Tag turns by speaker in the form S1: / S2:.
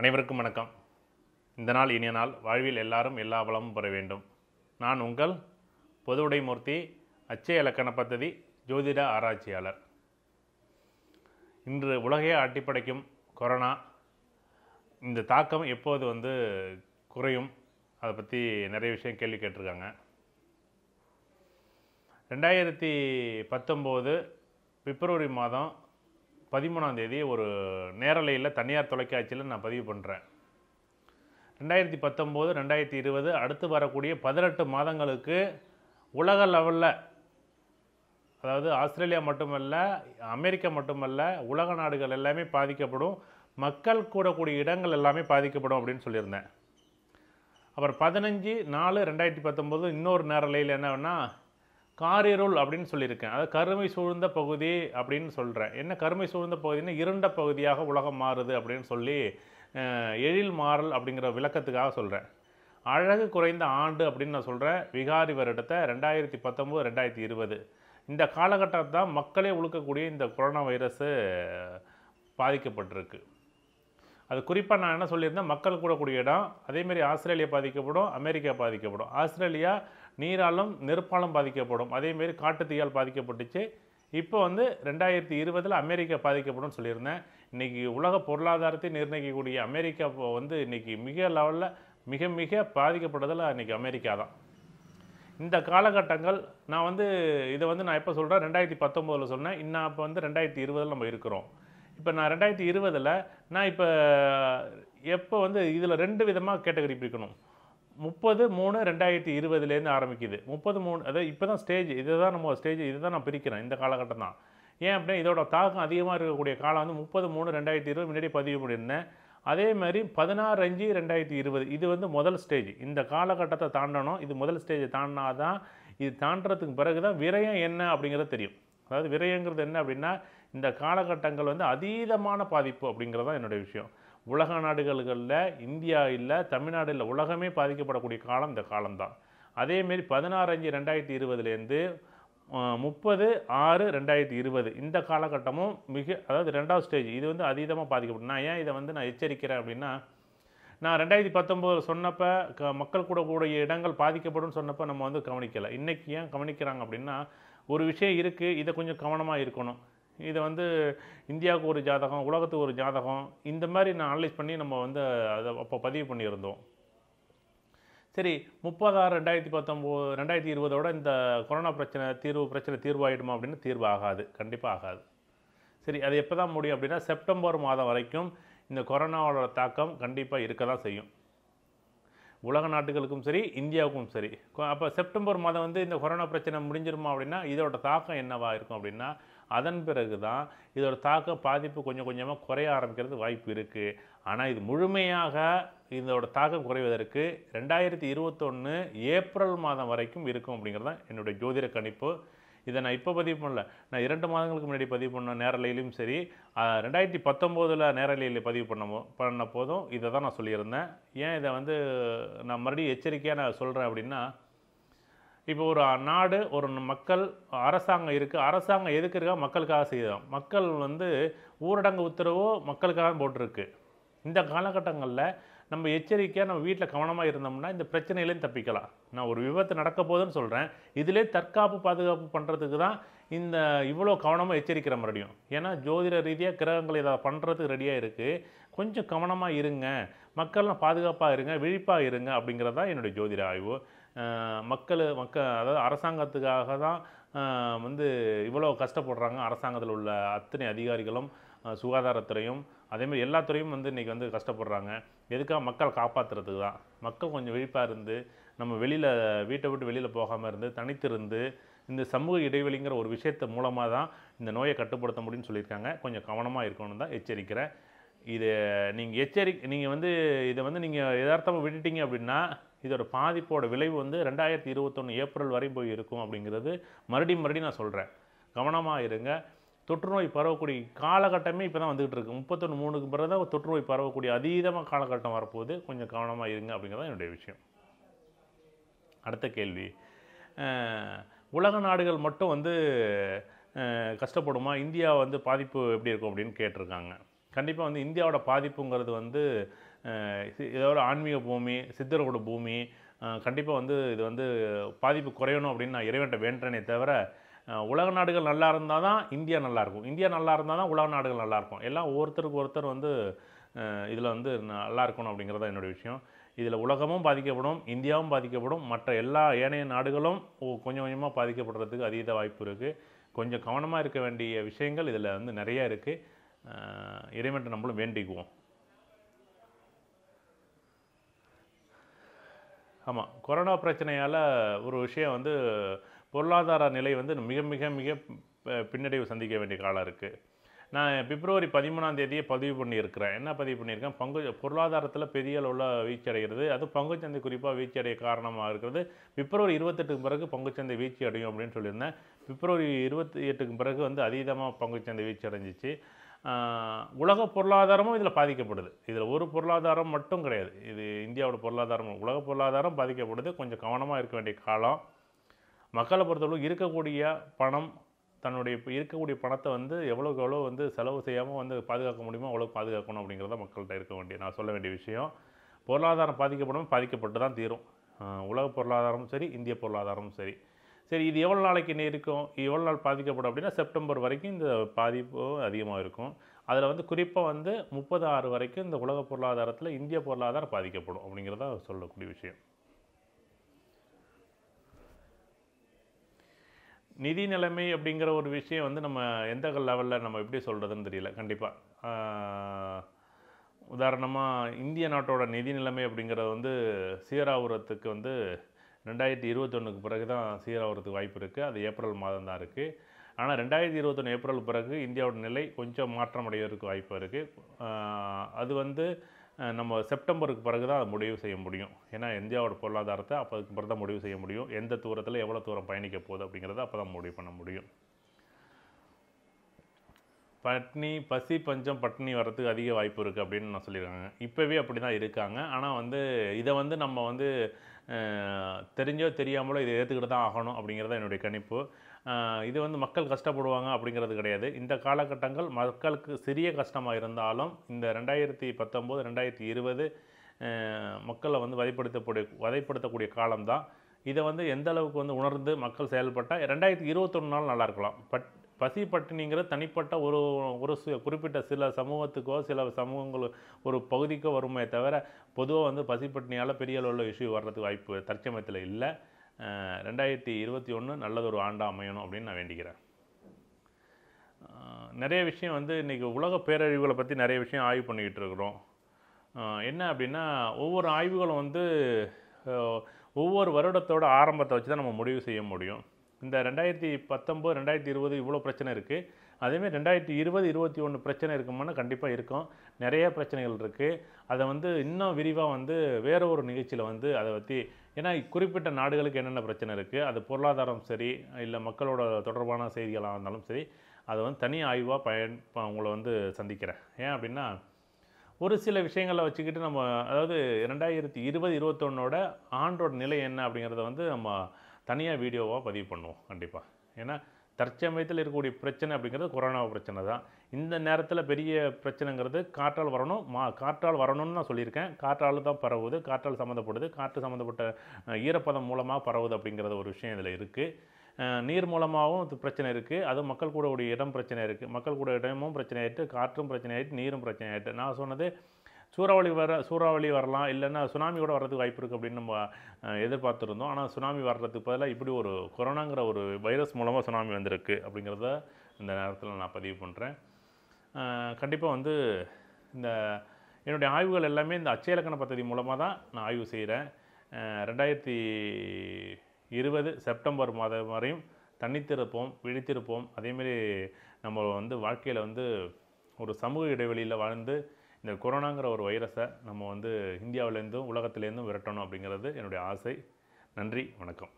S1: அனைவருக்கும் வணக்கம் இந்த நாள் இனிய நாள் வாழ்வில் எல்லாரும் எல்லா வளமும் பெற வேண்டும் நான் உங்கள் பொதுவுடைமூர்த்தி அச்சய இலக்கண பத்ததி ஜோதிட ஆராய்ச்சியாளர் இன்று உலகையே அட்டிப்படைக்கும் கொரோனா இந்த தாக்கம் எப்போது வந்து குறையும் அதை பற்றி நிறைய விஷயம் கேள்வி கேட்டிருக்காங்க ரெண்டாயிரத்தி பத்தொம்போது பிப்ரவரி மாதம் பதிமூணாந்தேதி ஒரு நேரலையில் தனியார் தொலைக்காட்சியில் நான் பதிவு பண்ணுறேன் ரெண்டாயிரத்தி பத்தொம்போது ரெண்டாயிரத்தி இருபது அடுத்து வரக்கூடிய பதினெட்டு மாதங்களுக்கு உலக லெவலில் அதாவது ஆஸ்திரேலியா மட்டுமல்ல அமெரிக்கா மட்டுமல்ல உலக நாடுகள் எல்லாமே பாதிக்கப்படும் மக்கள் கூடக்கூடிய இடங்கள் எல்லாமே பாதிக்கப்படும் அப்படின்னு சொல்லியிருந்தேன் அப்புறம் பதினஞ்சு நாலு ரெண்டாயிரத்தி பத்தொம்போது இன்னொரு நேரலையில் என்ன வேணால் காரிருள் அப்படின்னு சொல்லியிருக்கேன் அது கருமை சூழ்ந்த பகுதி அப்படின்னு சொல்கிறேன் என்ன கருமை சூழ்ந்த பகுதின்னு இருண்ட பகுதியாக உலகம் மாறுது அப்படின்னு சொல்லி எழில் மாறல் அப்படிங்கிற விளக்கத்துக்காக சொல்கிறேன் அழகு குறைந்த ஆண்டு அப்படின்னு நான் சொல்கிறேன் விகாரி வருடத்தை ரெண்டாயிரத்தி பத்தொம்போது ரெண்டாயிரத்தி இருபது இந்த காலகட்டத்தை தான் மக்களே உழுக்கக்கூடிய இந்த கொரோனா வைரஸு பாதிக்கப்பட்டிருக்கு அது குறிப்பாக நான் என்ன சொல்லியிருந்தேன் மக்கள் கூடக்கூடிய இடம் அதேமாரி ஆஸ்திரேலியா பாதிக்கப்படும் அமெரிக்கா பாதிக்கப்படும் ஆஸ்திரேலியா நீராலும் நெருப்பாலும் பாதிக்கப்படும் அதேமாரி காட்டுத்தீயால் பாதிக்கப்பட்டுச்சு இப்போ வந்து ரெண்டாயிரத்தி இருபதில் அமெரிக்கா பாதிக்கப்படும் சொல்லியிருந்தேன் இன்றைக்கி உலக பொருளாதாரத்தை நிர்ணயிக்கக்கூடிய அமெரிக்கா வந்து இன்றைக்கி மிக லெவலில் மிக மிக பாதிக்கப்படுதல் இன்றைக்கி அமெரிக்கா தான் இந்த காலகட்டங்கள் நான் வந்து இதை வந்து நான் எப்போ சொல்கிறேன் ரெண்டாயிரத்தி பத்தொம்போதில் சொன்னேன் இன்னும் அப்போ வந்து ரெண்டாயிரத்தி இருபதில் நம்ம இருக்கிறோம் இப்போ நான் ரெண்டாயிரத்தி இருபதில் நான் இப்போ எப்போ வந்து இதில் ரெண்டு விதமாக கேட்டகரி பிரிக்கணும் முப்பது மூணு ரெண்டாயிரத்தி இருபதுலேருந்து ஆரம்பிக்குது முப்பது மூணு அதாவது இப்போ தான் ஸ்டேஜ் இதை தான் நம்ம ஸ்டேஜ் இதை தான் நான் பிரிக்கிறேன் இந்த காலகட்டம் தான் ஏன் அப்படின்னா இதோட தாக்கம் அதிகமாக இருக்கக்கூடிய காலம் வந்து முப்பது மூணு ரெண்டாயிரத்தி இருபது முன்னாடி பதிவு பண்ணியிருந்தேன் அதே மாதிரி பதினாறு அஞ்சு ரெண்டாயிரத்தி இருபது இது வந்து முதல் ஸ்டேஜ் இந்த காலகட்டத்தை தாண்டணும் இது முதல் ஸ்டேஜை தாண்டினா தான் இது தாண்டறதுக்கு பிறகு தான் விரயம் என்ன அப்படிங்கிறது தெரியும் அதாவது விரயங்கிறது என்ன அப்படின்னா இந்த காலகட்டங்கள் வந்து அதீதமான பாதிப்பு அப்படிங்கிறது தான் என்னுடைய விஷயம் உலக நாடுகளில் இந்தியா இல்லை தமிழ்நாடு இல்லை உலகமே பாதிக்கப்படக்கூடிய காலம் இந்த காலம்தான் அதேமாரி பதினாறு அஞ்சு ரெண்டாயிரத்தி இருபதுலேருந்து முப்பது ஆறு ரெண்டாயிரத்தி இருபது இந்த காலகட்டமும் மிக அதாவது ரெண்டாவது ஸ்டேஜ் இது வந்து அதீதமாக பாதிக்கப்படும் நான் ஏன் இதை வந்து நான் எச்சரிக்கிறேன் அப்படின்னா நான் ரெண்டாயிரத்தி பத்தொம்போது சொன்னப்போ க மக்கள் கூட கூடிய இடங்கள் பாதிக்கப்படும் சொன்னப்போ நம்ம வந்து கவனிக்கலை இன்றைக்கி ஏன் கவனிக்கிறாங்க அப்படின்னா ஒரு விஷயம் இருக்குது இதை கொஞ்சம் கவனமாக இருக்கணும் இதை வந்து இந்தியாவுக்கு ஒரு ஜாதகம் உலகத்துக்கு ஒரு ஜாதகம் இந்த மாதிரி நான் அனலைஸ் பண்ணி நம்ம வந்து அதை அப்போ பதிவு பண்ணியிருந்தோம் சரி முப்பது ஆறு ரெண்டாயிரத்தி பத்தொம்போது ரெண்டாயிரத்தி இருபதோட இந்த கொரோனா பிரச்சனை தீர்வு பிரச்சனை தீர்வாயிடுமா அப்படின்னு தீர்வு ஆகாது கண்டிப்பாக ஆகாது சரி அது எப்போ தான் முடியும் அப்படின்னா செப்டம்பர் மாதம் வரைக்கும் இந்த கொரோனாவோட தாக்கம் கண்டிப்பாக இருக்க தான் செய்யும் உலக நாட்டுகளுக்கும் சரி இந்தியாவுக்கும் சரி அப்போ செப்டம்பர் மாதம் வந்து இந்த கொரோனா பிரச்சனை முடிஞ்சிருமா அப்படின்னா இதோட தாக்கம் என்னவாக இருக்கும் அப்படின்னா அதன் பிறகு தான் இதோட தாக்க பாதிப்பு கொஞ்சம் கொஞ்சமாக குறைய ஆரம்பிக்கிறது வாய்ப்பு இருக்குது ஆனால் இது முழுமையாக இதோட தாக்கம் குறைவதற்கு ரெண்டாயிரத்தி இருபத்தொன்று ஏப்ரல் மாதம் வரைக்கும் இருக்கும் அப்படிங்கிறது தான் என்னுடைய ஜோதிட கணிப்பு இதை நான் இப்போ பதிவு பண்ணல நான் இரண்டு மாதங்களுக்கு முன்னாடி பதிவு பண்ண நேரலையிலும் சரி ரெண்டாயிரத்தி பத்தொம்போதில் நேரலையில் பதிவு பண்ணமோ பண்ண போதும் இதை தான் நான் சொல்லியிருந்தேன் ஏன் இதை வந்து நான் மறுபடியும் எச்சரிக்கையாக நான் சொல்கிறேன் அப்படின்னா இப்போ ஒரு நாடு ஒரு மக்கள் அரசாங்கம் இருக்குது அரசாங்கம் எதுக்கு இருக்கா மக்களுக்காக செய்யுதான் மக்கள் வந்து ஊரடங்கு உத்தரவோ மக்களுக்காக போட்டிருக்கு இந்த காலகட்டங்களில் நம்ம எச்சரிக்கையாக நம்ம வீட்டில் கவனமாக இருந்தோம்னா இந்த பிரச்சனையிலையும் தப்பிக்கலாம் நான் ஒரு விபத்து நடக்க போதுன்னு சொல்கிறேன் இதிலே தற்காப்பு பாதுகாப்பு பண்ணுறதுக்கு தான் இந்த இவ்வளோ கவனமாக எச்சரிக்கிற மறுபடியும் ஏன்னா ஜோதிட ரீதியாக கிரகங்கள் இதை பண்ணுறதுக்கு ரெடியாக இருக்குது கொஞ்சம் கவனமாக இருங்க மக்கள்லாம் பாதுகாப்பாக இருங்க விழிப்பாக இருங்க அப்படிங்கிறது தான் என்னுடைய ஜோதிட ஆய்வு மக்கள் மக்கள் அதாவது அரசாங்கத்துக்காக தான் வந்து இவ்வளோ கஷ்டப்படுறாங்க அரசாங்கத்தில் உள்ள அத்தனை அதிகாரிகளும் சுகாதாரத்துறையும் அதேமாதிரி எல்லா துறையும் வந்து இன்றைக்கி வந்து கஷ்டப்படுறாங்க எதுக்காக மக்கள் காப்பாற்றுறதுக்கு தான் மக்கள் கொஞ்சம் விழிப்பாக இருந்து நம்ம வெளியில் வீட்டை விட்டு வெளியில் போகாமல் இருந்து தனித்திருந்து இந்த சமூக இடைவெளிங்கிற ஒரு விஷயத்த மூலமாக தான் இந்த நோயை கட்டுப்படுத்த முடியும்னு சொல்லியிருக்காங்க கொஞ்சம் கவனமாக இருக்கணும் தான் எச்சரிக்கிறேன் இது நீங்கள் எச்சரி நீங்கள் வந்து இதை வந்து நீங்கள் எதார்த்தமாக விட்டுட்டீங்க அப்படின்னா இதோட பாதிப்போட விளைவு வந்து ரெண்டாயிரத்தி இருபத்தொன்று ஏப்ரல் வரை போய் இருக்கும் அப்படிங்கிறது மறுபடியும் மறுபடியும் நான் சொல்கிறேன் கவனமாக இருங்க தொற்றுநோய் பரவக்கூடிய காலகட்டமே இப்போ தான் வந்துகிட்டு இருக்கு முப்பத்தொன்று மூணுக்கு பிறகு தான் தொற்றுநோய் பரவக்கூடிய அதீதமாக காலகட்டம் வரப்போகுது கொஞ்சம் கவனமாக இருங்க அப்படிங்கிறதான் என்னுடைய விஷயம் அடுத்த கேள்வி உலக நாடுகள் மட்டும் வந்து கஷ்டப்படுமா இந்தியா வந்து பாதிப்பு எப்படி இருக்கும் அப்படின்னு கேட்டிருக்காங்க கண்டிப்பாக வந்து இந்தியாவோட பாதிப்புங்கிறது வந்து இதோட ஆன்மீக பூமி சித்தரோட பூமி கண்டிப்பாக வந்து இது வந்து பாதிப்பு குறையணும் அப்படின்னு நான் இறைவன்ட்ட வேண்டனே தவிர உலக நாடுகள் நல்லா இருந்தால் தான் இந்தியா நல்லாயிருக்கும் இந்தியா நல்லா இருந்தால் தான் உலக நாடுகள் நல்லாயிருக்கும் எல்லாம் ஒருத்தருக்கு ஒருத்தர் வந்து இதில் வந்து நல்லா இருக்கணும் தான் என்னுடைய விஷயம் இதில் உலகமும் பாதிக்கப்படும் இந்தியாவும் பாதிக்கப்படும் மற்ற எல்லா ஏனைய நாடுகளும் கொஞ்சம் கொஞ்சமாக பாதிக்கப்படுறதுக்கு அதீத வாய்ப்பு இருக்குது கொஞ்சம் கவனமாக இருக்க வேண்டிய விஷயங்கள் இதில் வந்து நிறையா இருக்குது இறைவன்ட்டு நம்மளும் வேண்டிக்குவோம் ஆமாம் கொரோனா பிரச்சனையால் ஒரு விஷயம் வந்து பொருளாதார நிலை வந்து மிக மிக மிக பின்னடைவு சந்திக்க வேண்டிய காலம் இருக்குது நான் பிப்ரவரி பதிமூணாம் தேதியை பதிவு பண்ணியிருக்கிறேன் என்ன பதிவு பண்ணியிருக்கேன் பங்கு பொருளாதாரத்தில் பெரிய அளவில் வீழ்ச்சி அடைகிறது அது பங்குச்சந்தை குறிப்பாக வீழ்ச்சி அடைய காரணமாக இருக்கிறது பிப்ரவரி இருபத்தெட்டுக்கு பிறகு பங்குச்சந்தை வீழ்ச்சி அடையும் அப்படின்னு சொல்லியிருந்தேன் பிப்ரவரி இருபத்தி எட்டுக்கு பிறகு வந்து அதீதமாக பங்குச்சந்தை வீழ்ச்சி அடைஞ்சிச்சு உலக பொருளாதாரமும் இதில் பாதிக்கப்படுது இதில் ஒரு பொருளாதாரம் மட்டும் கிடையாது இது இந்தியாவோட பொருளாதாரம் உலக பொருளாதாரம் பாதிக்கப்படுது கொஞ்சம் கவனமாக இருக்க வேண்டிய காலம் மக்களை பொறுத்தளவு இருக்கக்கூடிய பணம் தன்னுடைய இருக்கக்கூடிய பணத்தை வந்து எவ்வளோக்கு எவ்வளோ வந்து செலவு செய்யாமல் வந்து பாதுகாக்க முடியுமோ அவ்வளோ பாதுகாக்கணும் அப்படிங்கிறத மக்கள்கிட்ட இருக்க வேண்டிய நான் சொல்ல வேண்டிய விஷயம் பொருளாதாரம் பாதிக்கப்படும் பாதிக்கப்பட்டு தான் தீரும் உலக பொருளாதாரமும் சரி இந்திய பொருளாதாரமும் சரி சரி இது எவ்வளோ நாளைக்கு இருக்கும் எவ்வளோ நாள் பாதிக்கப்படும் அப்படின்னா செப்டம்பர் வரைக்கும் இந்த பாதிப்பு அதிகமாக இருக்கும் அதில் வந்து குறிப்பாக வந்து முப்பது ஆறு வரைக்கும் இந்த உலக பொருளாதாரத்தில் இந்திய பொருளாதாரம் பாதிக்கப்படும் அப்படிங்கிறத சொல்லக்கூடிய விஷயம் நிதி நிலைமை அப்படிங்கிற ஒரு விஷயம் வந்து நம்ம எந்த லெவலில் நம்ம எப்படி சொல்கிறதுன்னு தெரியல கண்டிப்பாக உதாரணமாக இந்திய நாட்டோட நிதி நிலைமை அப்படிங்கிறது வந்து சீராவுரத்துக்கு வந்து ரெண்டாயிரத்தி இருபத்தொன்னுக்கு பிறகு தான் சீராகிறதுக்கு வாய்ப்பு இருக்குது அது ஏப்ரல் மாதம் தான் இருக்குது ஆனால் ரெண்டாயிரத்தி இருபத்தொன்று ஏப்ரல் பிறகு இந்தியாவோட நிலை கொஞ்சம் மாற்றம் அடைவதற்கு வாய்ப்பு இருக்குது அது வந்து நம்ம செப்டம்பருக்கு பிறகு தான் அதை முடிவு செய்ய முடியும் ஏன்னா இந்தியாவோட பொருளாதாரத்தை அப்போதுக்கு பிறகு தான் முடிவு செய்ய முடியும் எந்த தூரத்தில் எவ்வளோ தூரம் பயணிக்க போகுது அப்படிங்கிறத அப்போ தான் முடிவு பண்ண முடியும் பட்னி பசி பஞ்சம் பட்னி வரத்துக்கு அதிக வாய்ப்பு இருக்குது அப்படின்னு நான் சொல்லியிருக்காங்க இப்போவே அப்படி தான் இருக்காங்க ஆனால் வந்து இதை வந்து நம்ம வந்து தெரிஞ்சோ தெரியாமலோ இதை ஏற்றுக்கிட்டு தான் ஆகணும் அப்படிங்கிறத என்னுடைய கணிப்பு இது வந்து மக்கள் கஷ்டப்படுவாங்க அப்படிங்கிறது கிடையாது இந்த காலகட்டங்கள் மக்களுக்கு சிறிய கஷ்டமாக இருந்தாலும் இந்த ரெண்டாயிரத்தி பத்தொம்போது ரெண்டாயிரத்தி இருபது மக்களை வந்து வதைப்படுத்தக்கூடிய வதைப்படுத்தக்கூடிய காலம்தான் இதை வந்து எந்த அளவுக்கு வந்து உணர்ந்து மக்கள் செயல்பட்டால் ரெண்டாயிரத்தி இருபத்தொன்று நாள் நல்லா இருக்கலாம் பட் பசி பட்டினிங்கிற தனிப்பட்ட ஒரு ஒரு குறிப்பிட்ட சில சமூகத்துக்கோ சில சமூகங்களோ ஒரு பகுதிக்கோ வருமே தவிர பொதுவாக வந்து பசி பட்டினியால் பெரிய அளவில் இஷ்யூ வர்றதுக்கு வாய்ப்பு தற்சமயத்தில் இல்லை ரெண்டாயிரத்தி இருபத்தி ஒன்று நல்லதொரு ஆண்டாக அமையணும் அப்படின்னு நான் வேண்டிக்கிறேன் நிறைய விஷயம் வந்து இன்றைக்கி உலக பேரழிவுகளை பற்றி நிறைய விஷயம் ஆய்வு பண்ணிக்கிட்டு இருக்கிறோம் என்ன அப்படின்னா ஒவ்வொரு ஆய்வுகளும் வந்து ஒவ்வொரு வருடத்தோட ஆரம்பத்தை வச்சு தான் நம்ம முடிவு செய்ய முடியும் இந்த ரெண்டாயிரத்தி பத்தொம்போது ரெண்டாயிரத்தி இருபது இவ்வளோ பிரச்சனை இருக்குது அதேமாதிரி ரெண்டாயிரத்தி இருபது இருபத்தி ஒன்று பிரச்சனை இருக்குமானா கண்டிப்பாக இருக்கும் நிறைய பிரச்சனைகள் இருக்குது அதை வந்து இன்னும் விரிவாக வந்து வேற ஒரு நிகழ்ச்சியில் வந்து அதை பற்றி ஏன்னா குறிப்பிட்ட நாடுகளுக்கு என்னென்ன பிரச்சனை இருக்குது அது பொருளாதாரம் சரி இல்லை மக்களோட தொடர்பான செய்திகளாக இருந்தாலும் சரி அதை வந்து தனி ஆய்வாக பயன் உங்களை வந்து சந்திக்கிறேன் ஏன் அப்படின்னா ஒரு சில விஷயங்களை வச்சுக்கிட்டு நம்ம அதாவது ரெண்டாயிரத்தி இருபது இருபத்தொன்னோட ஆண்டோட நிலை என்ன அப்படிங்கிறத வந்து நம்ம தனியாக வீடியோவாக பதிவு பண்ணுவோம் கண்டிப்பாக ஏன்னா தற்சமயத்தில் இருக்கக்கூடிய பிரச்சனை அப்படிங்கிறது கொரோனா பிரச்சனை தான் இந்த நேரத்தில் பெரிய பிரச்சனைங்கிறது காற்றால் வரணும் மா காற்றால் வரணும்னு நான் சொல்லியிருக்கேன் காற்றால் தான் பரவுது காற்றால் சம்மந்தப்படுது காற்று சம்மந்தப்பட்ட ஈரப்பதம் மூலமாக பரவுது அப்படிங்கிறத ஒரு விஷயம் இதில் இருக்குது நீர் மூலமாகவும் பிரச்சனை இருக்குது அது மக்கள் கூட உடைய இடம் பிரச்சனை இருக்குது மக்கள் கூட இடமும் பிரச்சனை ஆகிட்டு காற்றும் பிரச்சனை ஆகிட்டு நீரும் பிரச்சனை ஆகிட்டு நான் சொன்னது சூறாவளி வர சூறாவளி வரலாம் இல்லைன்னா சுனாமி கூட வர்றதுக்கு வாய்ப்பு இருக்குது அப்படின்னு நம்ம எதிர்பார்த்துருந்தோம் ஆனால் சுனாமி வர்றதுக்கு பதிலாக இப்படி ஒரு கொரோனாங்கிற ஒரு வைரஸ் மூலமாக சுனாமி வந்திருக்கு அப்படிங்கிறத இந்த நேரத்தில் நான் பதிவு பண்ணுறேன் கண்டிப்பாக வந்து இந்த என்னுடைய ஆய்வுகள் எல்லாமே இந்த இலக்கண பத்ததி மூலமாக தான் நான் ஆய்வு செய்கிறேன் ரெண்டாயிரத்தி இருபது செப்டம்பர் மாதம் வரையும் தனித்திருப்போம் விழித்திருப்போம் அதேமாரி நம்ம வந்து வாழ்க்கையில் வந்து ஒரு சமூக இடைவெளியில் வாழ்ந்து இந்த கொரோனாங்கிற ஒரு வைரஸை நம்ம வந்து இந்தியாவிலேருந்தும் உலகத்துலேருந்தும் விரட்டணும் அப்படிங்கிறது என்னுடைய ஆசை நன்றி வணக்கம்